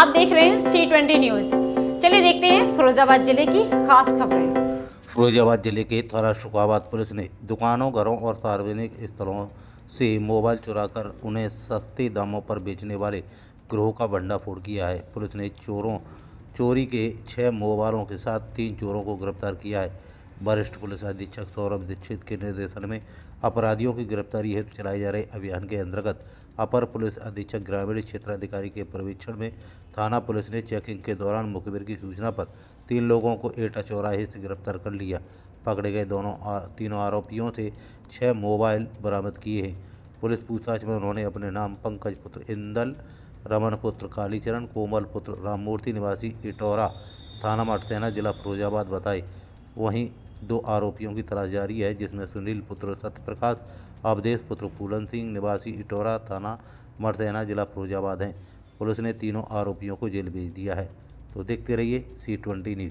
आप देख रहे हैं सी ट्वेंटी न्यूज चलिए देखते हैं फिरोजाबाद जिले की खास खबरें फिरोजाबाद जिले के थाना शुकाबाद पुलिस ने दुकानों घरों और सार्वजनिक स्थलों से मोबाइल चुराकर उन्हें सस्ते दामों पर बेचने वाले ग्रोह का भंडाफोड़ किया है पुलिस ने चोरों चोरी के छः मोबाइलों के साथ तीन चोरों को गिरफ्तार किया है वरिष्ठ पुलिस अधीक्षक सौरभ दीक्षित के निर्देशन में अपराधियों की गिरफ्तारी हेतु चलाए जा रहे अभियान के अंतर्गत अपर पुलिस अधीक्षक ग्रामीण क्षेत्राधिकारी के प्रवीक्षण में थाना पुलिस ने चेकिंग के दौरान मुखबिर की सूचना पर तीन लोगों को एटा चौराहे से गिरफ्तार कर लिया पकड़े गए दोनों तीनों आरोपियों से छः मोबाइल बरामद किए हैं पुलिस पूछताछ में उन्होंने अपने नाम पंकज पुत्र इंदल रमन पुत्र कालीचरण कोमल पुत्र राममूर्ति निवासी इटौरा थाना मठसेना जिला फिरोजाबाद बताई वहीं दो आरोपियों की तलाश जारी है जिसमें सुनील पुत्र सत्यप्रकाश अवधेश पुत्र फूलन सिंह निवासी इटोरा थाना मरसैना जिला फिरोजाबाद हैं पुलिस ने तीनों आरोपियों को जेल भेज दिया है तो देखते रहिए सी ट्वेंटी न्यूज